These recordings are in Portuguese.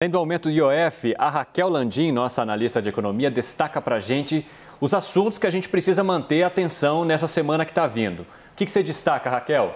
Além do aumento do IOF, a Raquel Landim, nossa analista de economia, destaca para a gente os assuntos que a gente precisa manter atenção nessa semana que está vindo. O que, que você destaca, Raquel?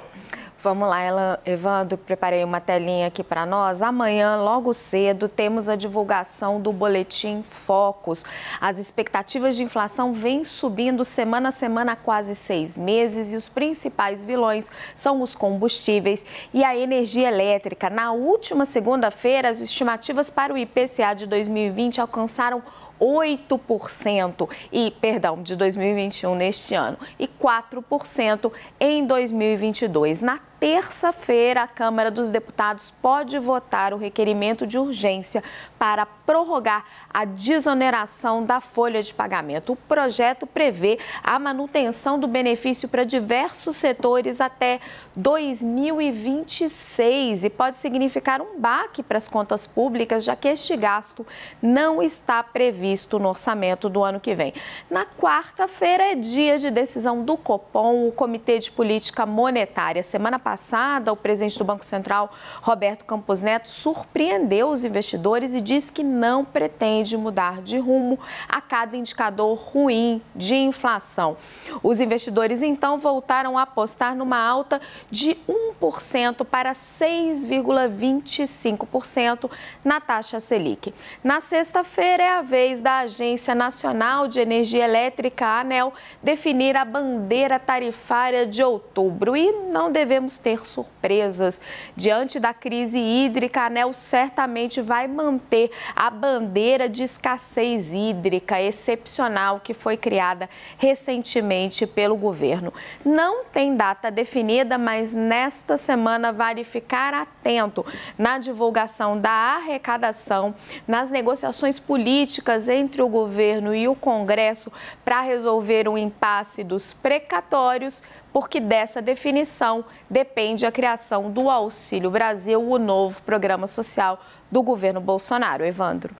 Vamos lá, Elan, Evandro, preparei uma telinha aqui para nós. Amanhã, logo cedo, temos a divulgação do boletim Focos. As expectativas de inflação vêm subindo semana a semana há quase seis meses e os principais vilões são os combustíveis e a energia elétrica. Na última segunda-feira, as estimativas para o IPCA de 2020 alcançaram 8% e, perdão, de 2021 neste ano e 4% em 2022. Na terça-feira, a Câmara dos Deputados pode votar o requerimento de urgência para prorrogar a desoneração da folha de pagamento. O projeto prevê a manutenção do benefício para diversos setores até 2026 e pode significar um baque para as contas públicas, já que este gasto não está previsto no orçamento do ano que vem. Na quarta-feira é dia de decisão do Copom, o Comitê de Política Monetária. Semana passada passada, o presidente do Banco Central, Roberto Campos Neto, surpreendeu os investidores e disse que não pretende mudar de rumo a cada indicador ruim de inflação. Os investidores então voltaram a apostar numa alta de 1% para 6,25% na taxa Selic. Na sexta-feira é a vez da Agência Nacional de Energia Elétrica, ANEL, definir a bandeira tarifária de outubro e não devemos ter surpresas. Diante da crise hídrica, a ANEL certamente vai manter a bandeira de escassez hídrica excepcional que foi criada recentemente pelo governo. Não tem data definida, mas nesta semana vale ficar atento na divulgação da arrecadação, nas negociações políticas entre o governo e o Congresso para resolver o um impasse dos precatórios porque dessa definição depende a criação do Auxílio Brasil, o novo programa social do governo Bolsonaro. Evandro.